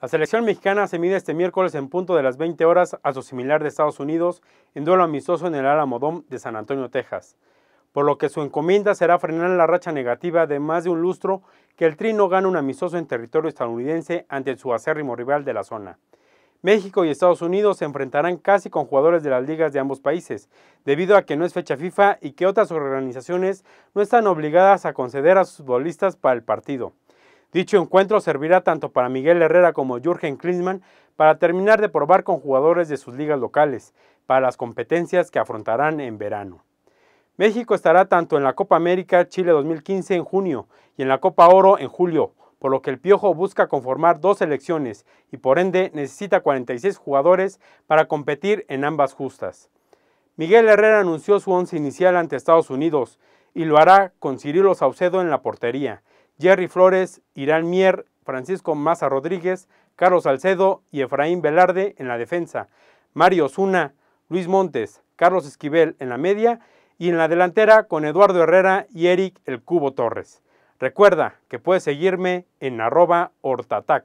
La selección mexicana se mide este miércoles en punto de las 20 horas a su similar de Estados Unidos en duelo amistoso en el Dom de San Antonio, Texas, por lo que su encomienda será frenar la racha negativa de más de un lustro que el Trino gana un amistoso en territorio estadounidense ante su acérrimo rival de la zona. México y Estados Unidos se enfrentarán casi con jugadores de las ligas de ambos países, debido a que no es fecha FIFA y que otras organizaciones no están obligadas a conceder a sus futbolistas para el partido. Dicho encuentro servirá tanto para Miguel Herrera como Jürgen Klinsmann para terminar de probar con jugadores de sus ligas locales, para las competencias que afrontarán en verano. México estará tanto en la Copa América Chile 2015 en junio y en la Copa Oro en julio, por lo que el Piojo busca conformar dos selecciones y por ende necesita 46 jugadores para competir en ambas justas. Miguel Herrera anunció su once inicial ante Estados Unidos y lo hará con Cirilo Saucedo en la portería, Jerry Flores, Irán Mier, Francisco Maza Rodríguez, Carlos Salcedo y Efraín Velarde en la defensa, Mario Zuna, Luis Montes, Carlos Esquivel en la media y en la delantera con Eduardo Herrera y Eric El Cubo Torres. Recuerda que puedes seguirme en arroba hortatac.